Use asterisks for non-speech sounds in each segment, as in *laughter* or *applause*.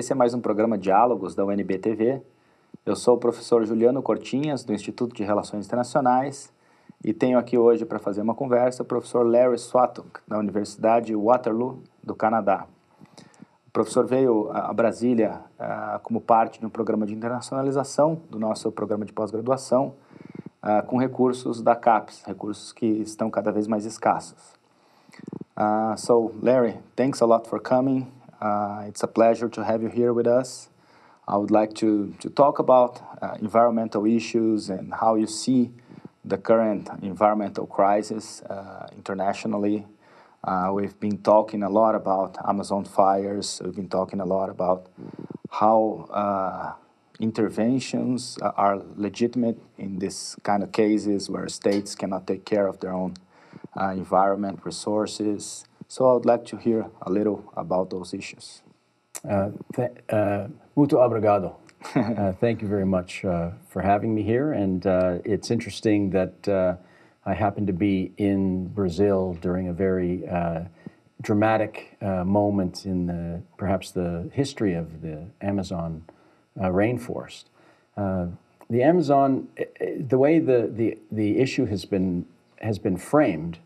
Esse é mais um programa Diálogos da UNB-TV. Eu sou o professor Juliano Cortinhas, do Instituto de Relações Internacionais, e tenho aqui hoje para fazer uma conversa o professor Larry Swatuk, da Universidade Waterloo, do Canadá. O professor veio a Brasília ah, como parte de um programa de internacionalização do nosso programa de pós-graduação, ah, com recursos da CAPES, recursos que estão cada vez mais escassos. Uh, so, Larry, thanks a lot for coming. Uh, it's a pleasure to have you here with us. I would like to, to talk about uh, environmental issues and how you see the current environmental crisis uh, internationally. Uh, we've been talking a lot about Amazon fires, we've been talking a lot about how uh, interventions are legitimate in this kind of cases where states cannot take care of their own uh, environment resources. So I would like to hear a little about those issues. Uh, th- uh, muito obrigado. *laughs* uh, thank you very much uh, for having me here. And uh, it's interesting that uh, I happen to be in Brazil during a very dramatic moment in the, perhaps the history of the Amazon rainforest. the Amazon, the way the, the, the issue has been, has been framed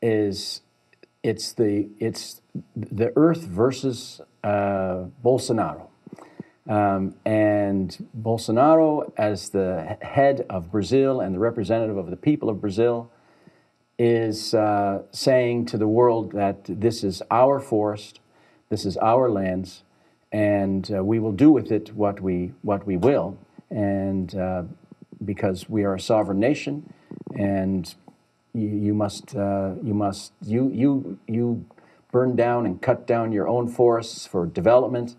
is it's the it's the Earth versus uh, Bolsonaro, um, and Bolsonaro as the head of Brazil and the representative of the people of Brazil is uh, saying to the world that this is our forest, this is our lands, and uh, we will do with it what we what we will, and uh, because we are a sovereign nation, and you, you must uh, you must you you you burn down and cut down your own forests for development.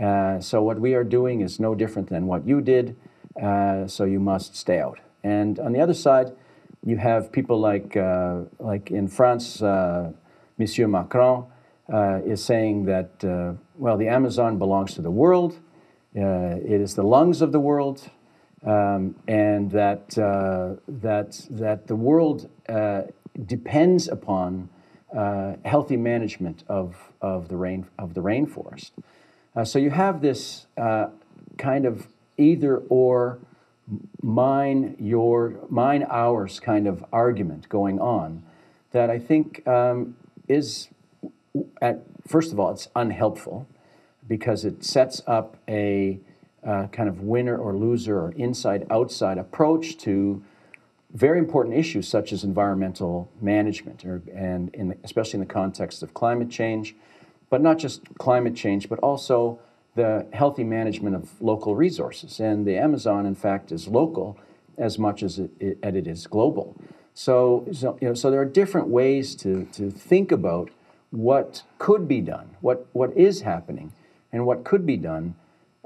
Uh, so what we are doing is no different than what you did. Uh, so you must stay out. And on the other side, you have people like uh, like in France, uh, Monsieur Macron uh, is saying that well the Amazon belongs to the world. it is the lungs of the world um, and that, uh, that, that the world uh, depends upon uh, healthy management of, of, the rain, of the rainforest. Uh, so you have this uh, kind of either or mine your mine ours kind of argument going on that I think um, is at, first of all it's unhelpful because it sets up a uh, kind of winner or loser or inside outside approach to very important issues such as environmental management, or, and in the, especially in the context of climate change, but not just climate change, but also the healthy management of local resources. And the Amazon, in fact, is local as much as it, it, as it is global. So, so, you know, so there are different ways to, to think about what could be done, what, what is happening, and what could be done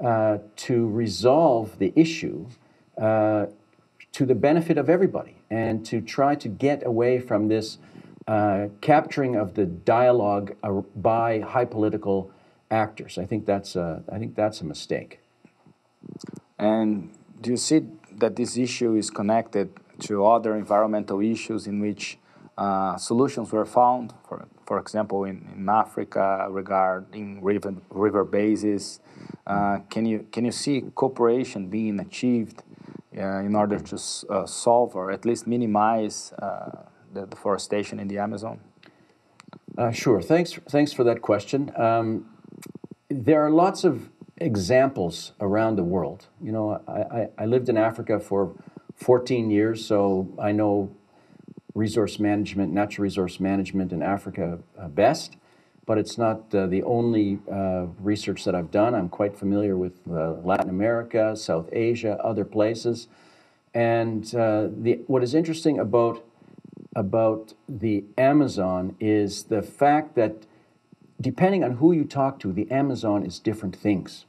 uh, to resolve the issue uh, to the benefit of everybody and to try to get away from this uh, capturing of the dialogue uh, by high political actors. I think that's a, I think that's a mistake. And do you see that this issue is connected to other environmental issues in which uh, solutions were found, for, for example, in, in Africa regarding river, river bases, uh, can you can you see cooperation being achieved uh, in order to uh, solve or at least minimize uh, the deforestation in the Amazon? Uh, sure. Thanks. Thanks for that question. Um, there are lots of examples around the world. You know, I, I, I lived in Africa for 14 years, so I know resource management, natural resource management in Africa best but it's not uh, the only uh, research that I've done. I'm quite familiar with uh, Latin America, South Asia, other places. And uh, the, what is interesting about, about the Amazon is the fact that depending on who you talk to, the Amazon is different things,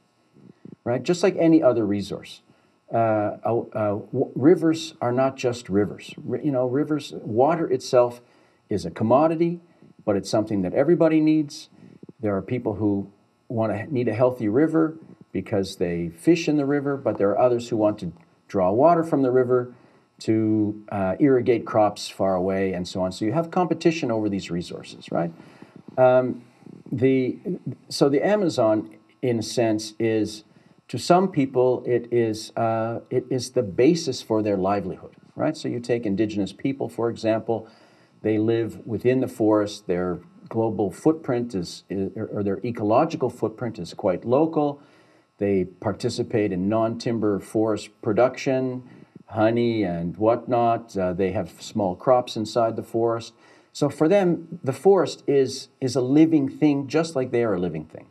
right? Just like any other resource. Uh, rivers are not just rivers. you know, rivers, water itself is a commodity but it's something that everybody needs. There are people who want to need a healthy river because they fish in the river, but there are others who want to draw water from the river to uh, irrigate crops far away and so on. So you have competition over these resources, right? Um, the, so the Amazon, in a sense, is to some people it is, uh, it is the basis for their livelihood, right? So you take indigenous people, for example, they live within the forest. Their global footprint is, is or their ecological footprint is quite local. They participate in non-timber forest production, honey and whatnot. Uh, they have small crops inside the forest. So for them, the forest is, is a living thing just like they are a living thing.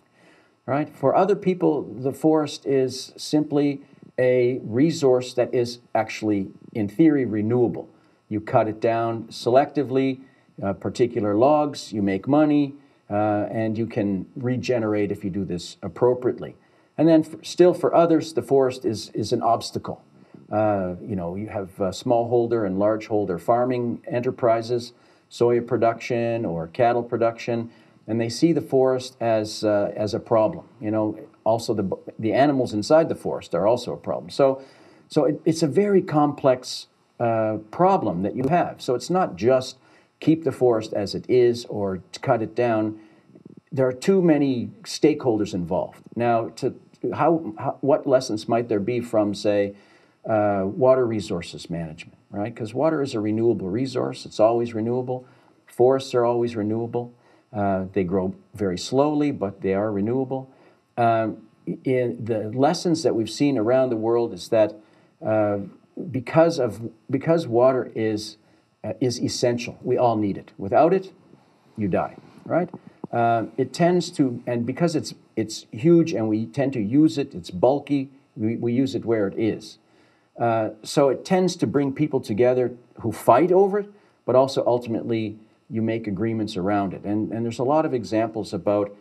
Right? For other people, the forest is simply a resource that is actually, in theory, renewable you cut it down selectively, uh, particular logs, you make money, uh, and you can regenerate if you do this appropriately. And then, for, still for others, the forest is, is an obstacle. Uh, you know, you have smallholder and largeholder farming enterprises, soya production or cattle production, and they see the forest as, uh, as a problem. You know, also the, the animals inside the forest are also a problem. So, so it, it's a very complex uh, problem that you have. So it's not just keep the forest as it is or cut it down. There are too many stakeholders involved. Now, to how, how what lessons might there be from, say, uh, water resources management, right? Because water is a renewable resource. It's always renewable. Forests are always renewable. Uh, they grow very slowly, but they are renewable. Um, in the lessons that we've seen around the world is that uh, because of because water is uh, is essential. We all need it. Without it, you die. Right? Uh, it tends to, and because it's it's huge, and we tend to use it. It's bulky. We, we use it where it is. Uh, so it tends to bring people together who fight over it, but also ultimately you make agreements around it. And and there's a lot of examples about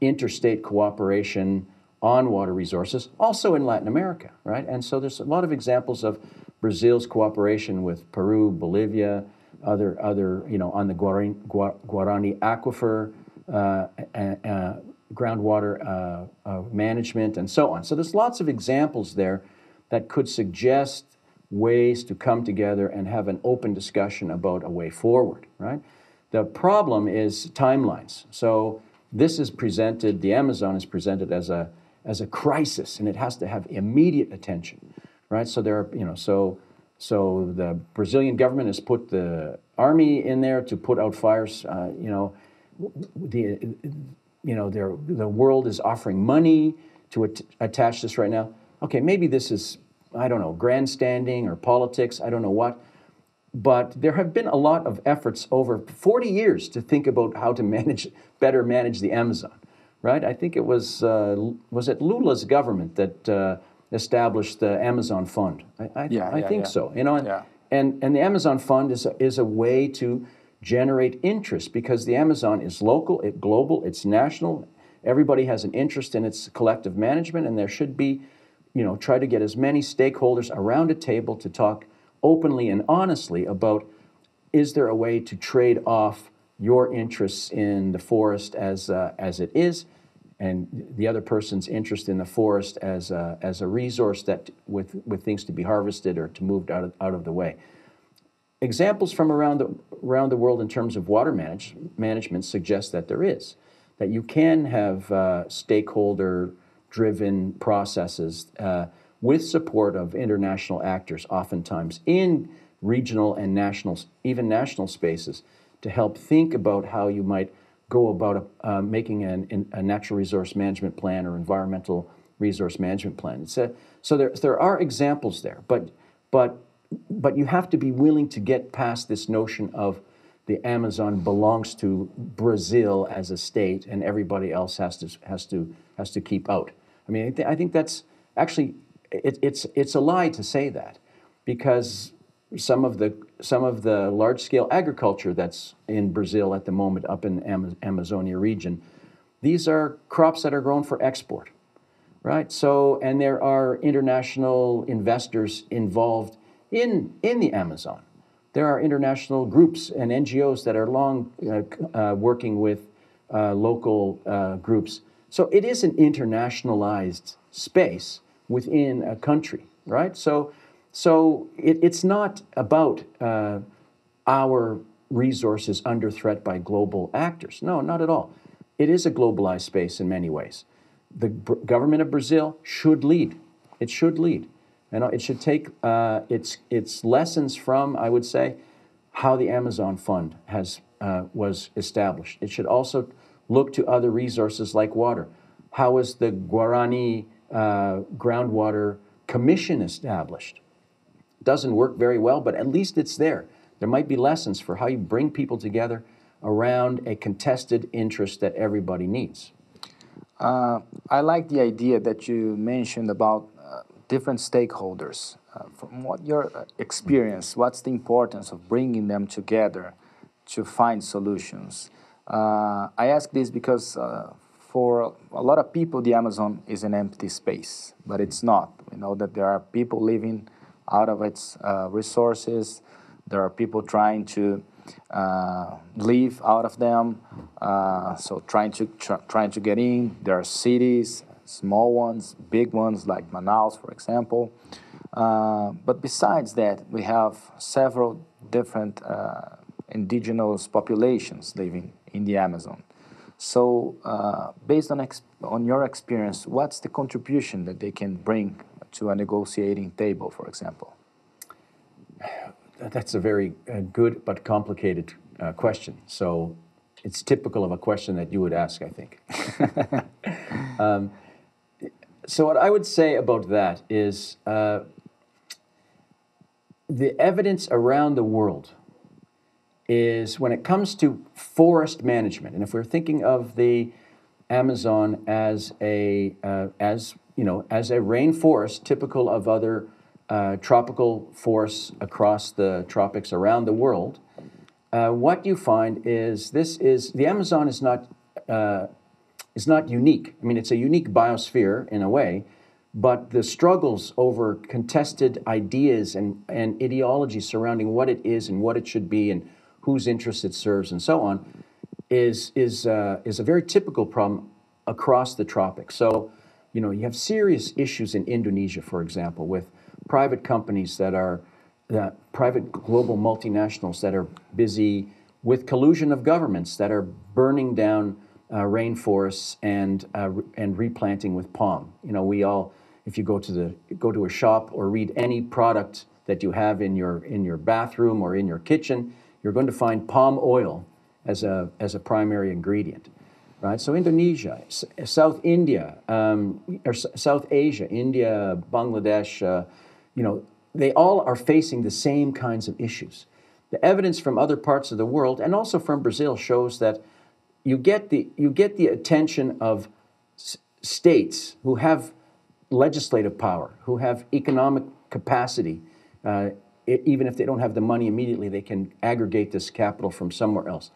interstate cooperation on water resources, also in Latin America, right? And so there's a lot of examples of Brazil's cooperation with Peru, Bolivia, other, other you know, on the Guarani, Guarani aquifer, uh, uh, groundwater uh, uh, management, and so on. So there's lots of examples there that could suggest ways to come together and have an open discussion about a way forward, right? The problem is timelines. So this is presented, the Amazon is presented as a as a crisis, and it has to have immediate attention, right? So there are, you know, so so the Brazilian government has put the army in there to put out fires. Uh, you know, the you know the world is offering money to at attach this right now. Okay, maybe this is I don't know grandstanding or politics. I don't know what. But there have been a lot of efforts over 40 years to think about how to *laughs* manage better manage the Amazon right? I think it was uh, was it Lula's government that uh, established the Amazon Fund. I, I, yeah, I yeah, think yeah. so. You know, and, yeah. and and the Amazon Fund is a, is a way to generate interest because the Amazon is local, it global, it's national. Everybody has an interest in its collective management, and there should be, you know, try to get as many stakeholders around a table to talk openly and honestly about is there a way to trade off your interests in the forest as, uh, as it is and the other person's interest in the forest as a, uh, as a resource that with, with things to be harvested or to moved out of, out of the way. Examples from around the, around the world in terms of water manage, management suggest that there is, that you can have uh, stakeholder driven processes uh, with support of international actors, oftentimes in regional and national, even national spaces to help think about how you might go about uh, making an, a natural resource management plan or environmental resource management plan. so there, there are examples there, but, but, but you have to be willing to get past this notion of the Amazon belongs to Brazil as a state and everybody else has to, has to, has to keep out. I mean, I, th I think that's actually, it, it's, it's a lie to say that because some of the some of the large scale agriculture that's in Brazil at the moment up in Am- Amazonia region. These are crops that are grown for export, right? So and there are international investors involved in in the Amazon. There are international groups and NGOs that are long uh, uh, working with uh, local uh, groups. So it is an internationalized space within a country, right? So so it, it's not about uh, our resources under threat by global actors. No, not at all. It is a globalized space in many ways. The br- government of Brazil should lead. It should lead. And uh, it should take uh, its, its lessons from, I would say, how the Amazon Fund has, uh, was established. It should also look to other resources like water. How was the Guarani uh, Groundwater Commission established? doesn't work very well, but at least it's there. There might be lessons for how you bring people together around a contested interest that everybody needs. Uh, I like the idea that you mentioned about uh, different stakeholders. Uh, from what your uh, experience, what's the importance of bringing them together to find solutions? Uh, I ask this because uh, for a lot of people, the Amazon is an empty space, but it's not. We know that there are people living out of its uh, resources. There are people trying to uh, leave out of them, uh, so trying to tr trying to get in. There are cities, small ones, big ones like Manaus, for example. Uh, but besides that, we have several different uh, indigenous populations living in the Amazon. So, uh, based on, on your experience, what's the contribution that they can bring to a negotiating table, for example? That's a very uh, good but complicated uh, question. So it's typical of a question that you would ask, I think. *laughs* um, so, what I would say about that is uh, the evidence around the world is when it comes to forest management, and if we're thinking of the Amazon as a uh, as you know, as a rain typical of other uh, tropical forests across the tropics around the world, uh, what you find is this is the Amazon is not uh, is not unique. I mean, it's a unique biosphere in a way, but the struggles over contested ideas and and ideology surrounding what it is and what it should be and whose interests it serves and so on is is uh, is a very typical problem across the tropics. So you know, you have serious issues in Indonesia, for example, with private companies that are that uh, private global multinationals that are busy with collusion of governments that are burning down uh, rainforests and uh, and replanting with palm. You know, we all, if you go to the go to a shop or read any product that you have in your in your bathroom or in your kitchen, you're going to find palm oil as a as a primary ingredient right? So Indonesia, S South India, um, or S South Asia, India, Bangladesh, uh, you know, they all are facing the same kinds of issues. The evidence from other parts of the world and also from Brazil shows that you get the you get the attention of states who have legislative power, who have economic capacity. Uh, even if they don't have the money immediately, they can aggregate this capital from somewhere else.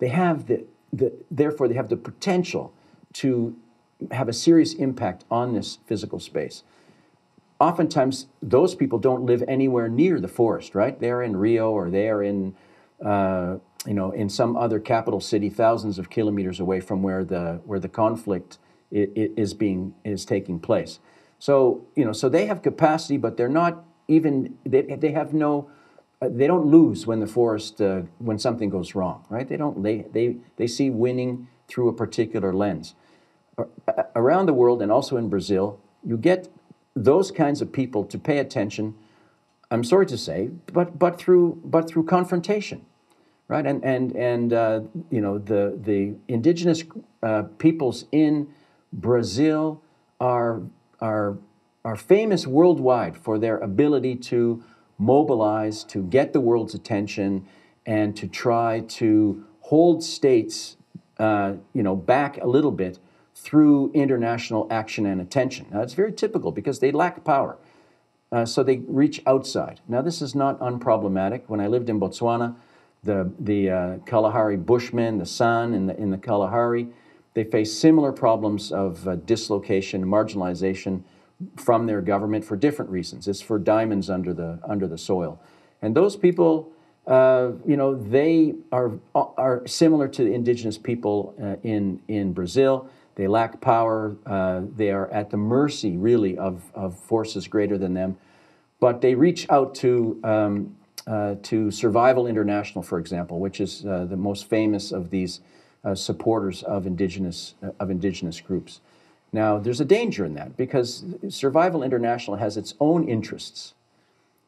They have the the, therefore, they have the potential to have a serious impact on this physical space. Oftentimes, those people don't live anywhere near the forest, right? They're in Rio or they're in, uh, you know, in some other capital city, thousands of kilometers away from where the where the conflict is being is taking place. So you know, so they have capacity, but they're not even they, they have no uh, they don't lose when the forest uh, when something goes wrong, right? They don't. They they they see winning through a particular lens. Around the world and also in Brazil, you get those kinds of people to pay attention. I'm sorry to say, but but through but through confrontation, right? And and and uh, you know the the indigenous uh, peoples in Brazil are are are famous worldwide for their ability to mobilize to get the world's attention and to try to hold states, uh, you know, back a little bit through international action and attention. Now, it's very typical because they lack power, uh, so they reach outside. Now, this is not unproblematic. When I lived in Botswana, the, the uh, Kalahari Bushmen, the San in the, in the Kalahari, they face similar problems of uh, dislocation, marginalization, from their government for different reasons. It's for diamonds under the under the soil, and those people, uh, you know, they are are similar to indigenous people uh, in in Brazil. They lack power. Uh, they are at the mercy, really, of of forces greater than them. But they reach out to um, uh, to Survival International, for example, which is uh, the most famous of these uh, supporters of indigenous of indigenous groups. Now, there's a danger in that because Survival International has its own interests,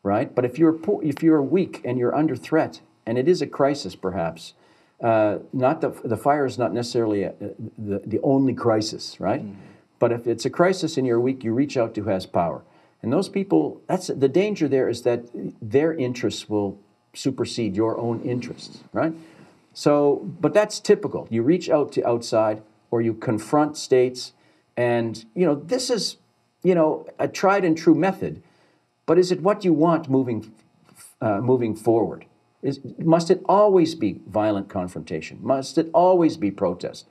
right? But if you're, if you're weak and you're under threat, and it is a crisis perhaps, uh, not the, the fire is not necessarily a, uh, the, the only crisis, right? Mm. But if it's a crisis and you're weak, you reach out to who has power. And those people, that's the danger there is that their interests will supersede your own interests, right? So, but that's typical. You reach out to outside or you confront states and, you know, this is, you know, a tried and true method, but is it what you want moving, uh, moving forward? Is, must it always be violent confrontation? Must it always be protest?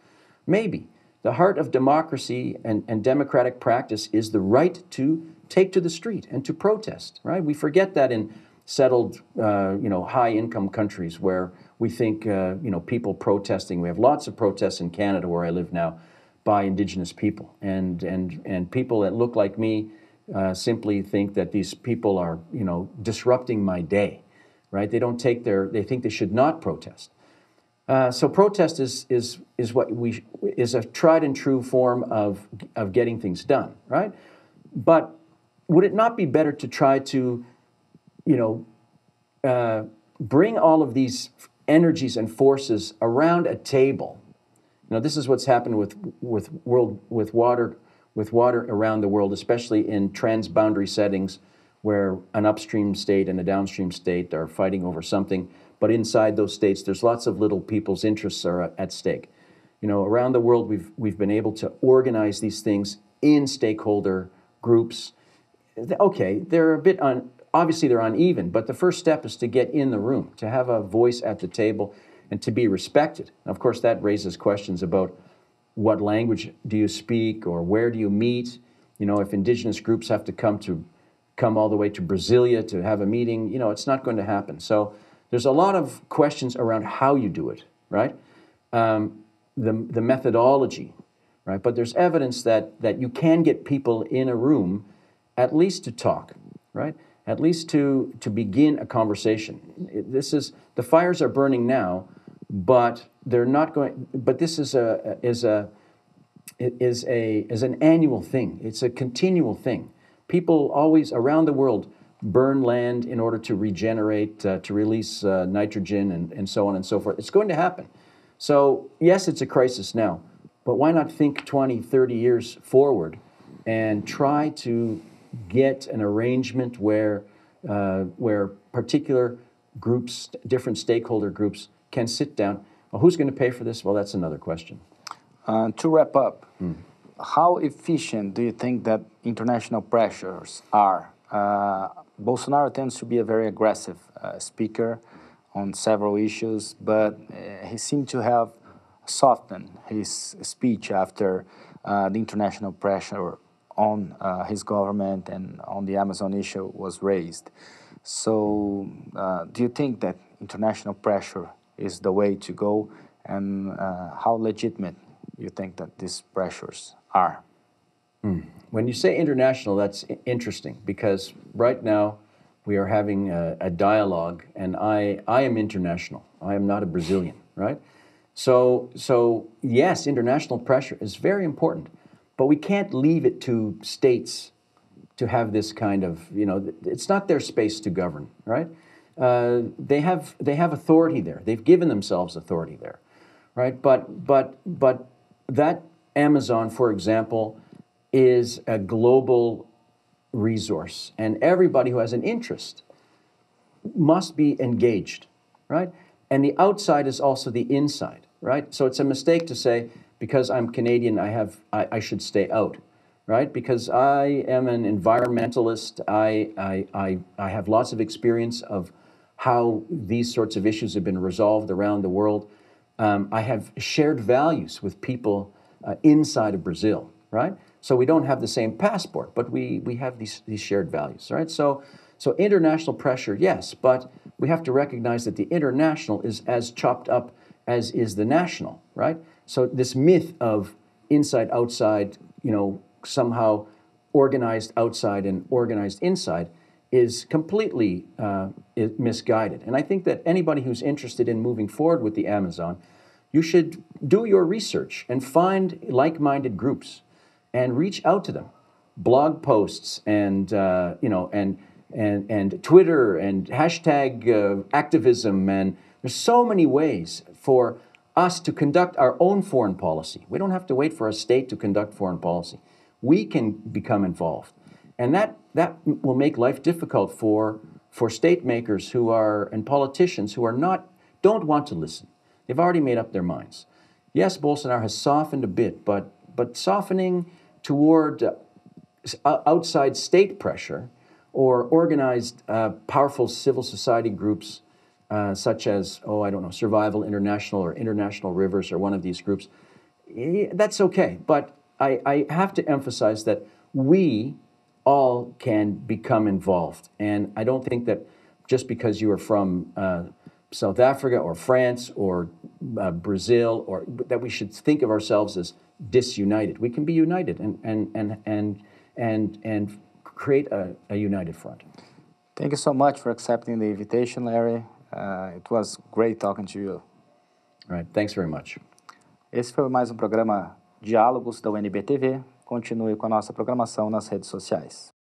Maybe. The heart of democracy and, and democratic practice is the right to take to the street and to protest, right? We forget that in settled, uh, you know, high-income countries where we think, uh, you know, people protesting. We have lots of protests in Canada where I live now by indigenous people. And, and, and people that look like me uh, simply think that these people are, you know, disrupting my day, right? They don't take their, they think they should not protest. Uh, so protest is, is, is what we, is a tried and true form of, of getting things done, right? But would it not be better to try to, you know, uh, bring all of these energies and forces around a table now this is what's happened with, with, world, with, water, with water around the world, especially in transboundary settings where an upstream state and a downstream state are fighting over something. But inside those states, there's lots of little people's interests are at stake. You know, around the world, we've, we've been able to organize these things in stakeholder groups. Okay, they're a bit on. obviously they're uneven, but the first step is to get in the room, to have a voice at the table, and to be respected. And of course, that raises questions about what language do you speak or where do you meet. You know, if indigenous groups have to come to come all the way to Brasilia to have a meeting, you know, it's not going to happen. So there's a lot of questions around how you do it, right? Um, the, the methodology, right? But there's evidence that, that you can get people in a room at least to talk, right? At least to, to begin a conversation. This is, the fires are burning now, but they're not going. But this is a is a is a is an annual thing. It's a continual thing. People always around the world burn land in order to regenerate, uh, to release uh, nitrogen, and, and so on and so forth. It's going to happen. So yes, it's a crisis now, but why not think 20, 30 years forward and try to get an arrangement where, uh, where particular groups, different stakeholder groups, can sit down. Well, who's going to pay for this? Well, that's another question. Uh, to wrap up, mm. how efficient do you think that international pressures are? Uh, Bolsonaro tends to be a very aggressive uh, speaker on several issues, but uh, he seemed to have softened his speech after uh, the international pressure on uh, his government and on the Amazon issue was raised. So, do you think that international pressure is the way to go and uh, how legitimate you think that these pressures are. Mm. When you say international, that's interesting because right now we are having a, a dialogue, and I, I am international. I am not a Brazilian, right? So, so yes, international pressure is very important, but we can't leave it to states to have this kind of, you know, it's not their space to govern, right? Uh, they have they have authority there. They've given themselves authority there, right? But but but that Amazon, for example, is a global resource, and everybody who has an interest must be engaged, right? And the outside is also the inside, right? So it's a mistake to say because I'm Canadian, I have I, I should stay out right? Because I am an environmentalist. I, I, I, I have lots of experience of how these sorts of issues have been resolved around the world. Um, I have shared values with people uh, inside of Brazil, right? So we don't have the same passport, but we, we have these, these shared values, right? So, so international pressure, yes, but we have to recognize that the international is as chopped up as is the national, right? So this myth of inside, outside, you know, somehow organized outside and organized inside is completely uh, misguided. And I think that anybody who's interested in moving forward with the Amazon, you should do your research and find like minded groups and reach out to them. Blog posts and, uh, you know, and, and, and Twitter and hashtag uh, activism. And there's so many ways for us to conduct our own foreign policy. We don't have to wait for a state to conduct foreign policy. We can become involved. And that, that will make life difficult for, for state makers who are, and politicians who are not, don't want to listen. They've already made up their minds. Yes, Bolsonaro has softened a bit, but, but softening toward uh, outside state pressure or organized uh, powerful civil society groups uh, such as, oh, I don't know, Survival International or International Rivers or one of these groups, eh, that's okay. But I, I have to emphasize that we all can become involved. And I don't think that just because you are from uh, South Africa or France or uh, Brazil, or that we should think of ourselves as disunited. We can be united and and and and and and create a, a united front. Thank you so much for accepting the invitation, Larry. Uh, it was great talking to you. All right, thanks very much. Esse foi mais um programa Diálogos da UNB TV. Continue com a nossa programação nas redes sociais.